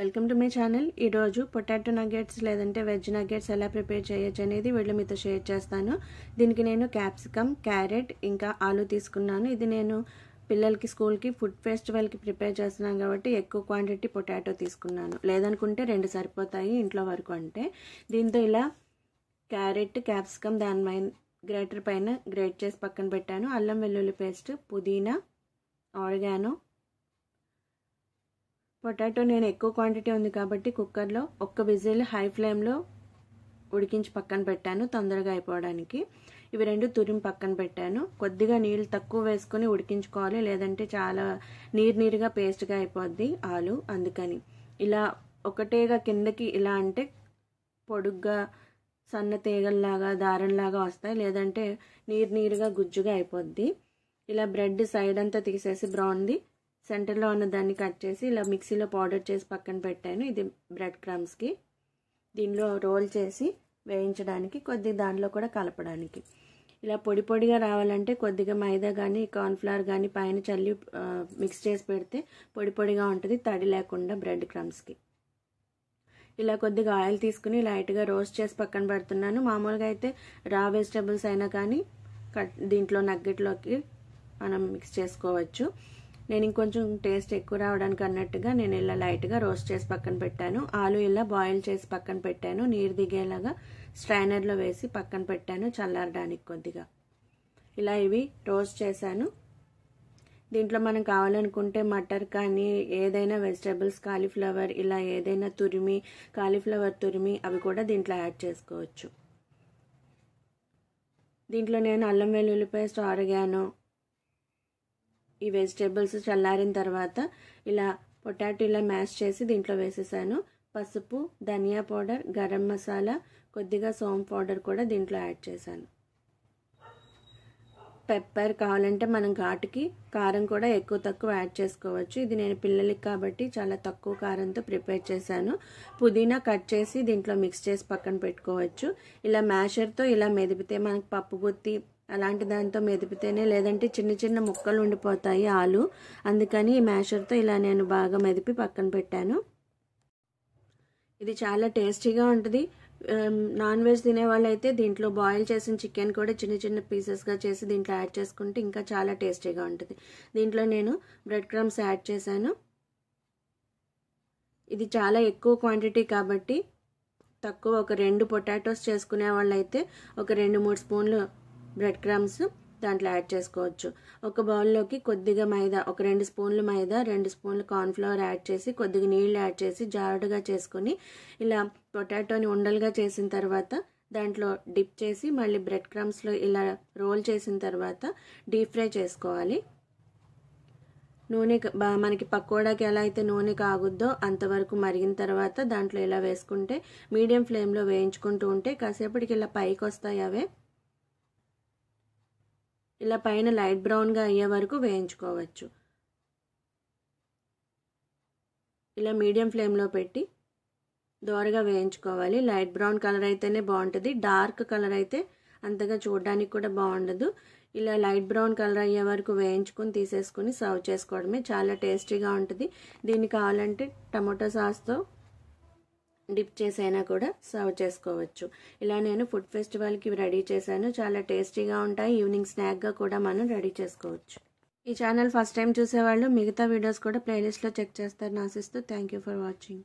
welcome to my channel ఈరోజు potato nuggets లేదంటే veg nuggets ఎలా ప్రిపేర్ చేయొచ్చు అనేది వీళ్ళు మీతో షేర్ చేస్తాను దీనికి నేను క్యాప్సికమ్ క్యారెట్ ఇంకా ఆలు తీసుకున్నాను ఇది నేను పిల్లలకి స్కూల్కి ఫుడ్ ఫెస్టివల్కి ప్రిపేర్ చేస్తున్నాను కాబట్టి ఎక్కువ క్వాంటిటీ పొటాటో తీసుకున్నాను లేదనుకుంటే రెండు సరిపోతాయి ఇంట్లో వరకు అంటే దీంతో ఇలా క్యారెట్ క్యాప్సికమ్ దాని గ్రేటర్ పైన గ్రేట్ చేసి పక్కన పెట్టాను అల్లం వెల్లుల్లి పేస్ట్ పుదీనా ఆర్గానో పొటాటో నేను ఎక్కువ క్వాంటిటీ ఉంది కాబట్టి కుక్కర్లో ఒక్క విజిల్ హై ఫ్లేమ్లో ఉడికించి పక్కన పెట్టాను తొందరగా అయిపోవడానికి ఇవి రెండు తురిమి పక్కన పెట్టాను కొద్దిగా నీళ్ళు తక్కువ వేసుకుని ఉడికించుకోవాలి లేదంటే చాలా నీరు నీరుగా పేస్ట్గా అయిపోద్ది ఆలు అందుకని ఇలా ఒకటేగా కిందకి ఇలా అంటే పొడుగ్గా సన్న తీగల్లాగా దారంలాగా వస్తాయి లేదంటే నీరు నీరుగా గుజ్జుగా అయిపోద్ది ఇలా బ్రెడ్ సైడ్ అంతా తీసేసి బ్రౌన్ది సెంటర్లో ఉన్న దాన్ని కట్ చేసి ఇలా మిక్సీలో పౌడర్ చేసి పక్కన పెట్టాను ఇది బ్రెడ్ క్రమ్స్కి దీనిలో రోల్ చేసి వేయించడానికి కొద్ది దానిలో కూడా కలపడానికి ఇలా పొడి పొడిగా రావాలంటే కొద్దిగా మైదా కానీ కార్న్ఫ్లవర్ కానీ పైన చల్లి మిక్స్ చేసి పెడితే పొడి పొడిగా ఉంటుంది తడి లేకుండా బ్రెడ్ క్రమ్స్కి ఇలా కొద్దిగా ఆయిల్ తీసుకుని లైట్గా రోస్ట్ చేసి పక్కన పెడుతున్నాను మామూలుగా అయితే రా వెజిటేబుల్స్ అయినా కానీ కట్ దీంట్లో నగ్గట్లోకి మనం మిక్స్ చేసుకోవచ్చు నేను ఇంకొంచెం టేస్ట్ ఎక్కువ రావడానికి అన్నట్టుగా నేను ఇలా లైట్గా రోస్ట్ చేసి పక్కన పెట్టాను ఆలు ఇలా బాయిల్ చేసి పక్కన పెట్టాను నీరు దిగేలాగా స్ట్రైనర్లో వేసి పక్కన పెట్టాను చల్లారడానికి కొద్దిగా ఇలా ఇవి రోస్ట్ చేశాను దీంట్లో మనం కావాలనుకుంటే మటర్ కానీ ఏదైనా వెజిటేబుల్స్ కాలీఫ్లవర్ ఇలా ఏదైనా తురిమి కాలీఫ్లవర్ తురిమి అవి కూడా దీంట్లో యాడ్ చేసుకోవచ్చు దీంట్లో నేను అల్లం వెల్లుల్లి పేస్ట్ ఆరగాను ఈ వెజిటేబుల్స్ చల్లారిన తర్వాత ఇలా పొటాటో ఇలా మ్యాష్ చేసి దీంట్లో వేసేసాను పసుపు ధనియా పౌడర్ గరం మసాలా కొద్దిగా సోంపు పౌడర్ కూడా దీంట్లో యాడ్ చేశాను పెప్పర్ కావాలంటే మనం ఘాటుకి కారం కూడా ఎక్కువ తక్కువ యాడ్ చేసుకోవచ్చు ఇది నేను పిల్లలకి కాబట్టి చాలా తక్కువ కారంతో ప్రిపేర్ చేశాను పుదీనా కట్ చేసి దీంట్లో మిక్స్ చేసి పక్కన పెట్టుకోవచ్చు ఇలా మ్యాషర్తో ఇలా మెదిపితే మనకు పప్పు గుత్తి అలాంటి దాంతో మెదిపితేనే లేదంటే చిన్న చిన్న ముక్కలు ఉండిపోతాయి ఆలు అందుకని ఈ మ్యాషర్తో ఇలా నేను బాగా మెదిపి పక్కన పెట్టాను ఇది చాలా టేస్టీగా ఉంటుంది నాన్ వెజ్ తినేవాళ్ళైతే దీంట్లో బాయిల్ చేసిన చికెన్ కూడా చిన్న చిన్న పీసెస్గా చేసి దీంట్లో యాడ్ చేసుకుంటే ఇంకా చాలా టేస్టీగా ఉంటుంది దీంట్లో నేను బ్రెడ్ క్రమ్స్ యాడ్ చేశాను ఇది చాలా ఎక్కువ క్వాంటిటీ కాబట్టి తక్కువ ఒక రెండు పొటాటోస్ చేసుకునే వాళ్ళైతే ఒక రెండు మూడు స్పూన్లు బ్రెడ్ క్రమ్స్ దాంట్లో యాడ్ చేసుకోవచ్చు ఒక బౌల్లోకి కొద్దిగా మైదా ఒక రెండు స్పూన్లు మైదా రెండు స్పూన్లు కార్న్ఫ్లవర్ యాడ్ చేసి కొద్దిగా నీళ్ళు యాడ్ చేసి జారుడుగా చేసుకొని ఇలా పొటాటోని ఉండలుగా చేసిన తర్వాత దాంట్లో డిప్ చేసి మళ్ళీ బ్రెడ్ క్రమ్స్లో ఇలా రోల్ చేసిన తర్వాత డీప్ ఫ్రై చేసుకోవాలి నూనె మనకి పకోడాకి ఎలా అయితే నూనె కాగుద్దో అంతవరకు మరిగిన తర్వాత దాంట్లో ఇలా వేసుకుంటే మీడియం ఫ్లేమ్లో వేయించుకుంటూ ఉంటే కాసేపటికి ఇలా పైకి వస్తాయి అవే ఇలా పైన లైట్ బ్రౌన్గా అయ్యే వరకు వేయించుకోవచ్చు ఇలా మీడియం ఫ్లేమ్లో పెట్టి దోరగా వేయించుకోవాలి లైట్ బ్రౌన్ కలర్ అయితేనే బాగుంటుంది డార్క్ కలర్ అయితే అంతగా చూడడానికి కూడా బాగుండదు ఇలా లైట్ బ్రౌన్ కలర్ అయ్యే వరకు వేయించుకొని తీసేసుకొని సర్వ్ చేసుకోవడమే చాలా టేస్టీగా ఉంటుంది దీన్ని కావాలంటే టమాటో సాస్తో డిప్ చేసైనా కూడా సర్వ్ చేసుకోవచ్చు ఇలా నేను ఫుడ్ ఫెస్టివల్కి రెడీ చేశాను చాలా టేస్టీగా ఉంటాయి ఈవినింగ్ స్నాక్గా కూడా మనం రెడీ చేసుకోవచ్చు ఈ ఛానల్ ఫస్ట్ టైం చూసేవాళ్ళు మిగతా వీడియోస్ కూడా ప్లేలిస్ట్లో చెక్ చేస్తారని ఆశిస్తూ థ్యాంక్ ఫర్ వాచింగ్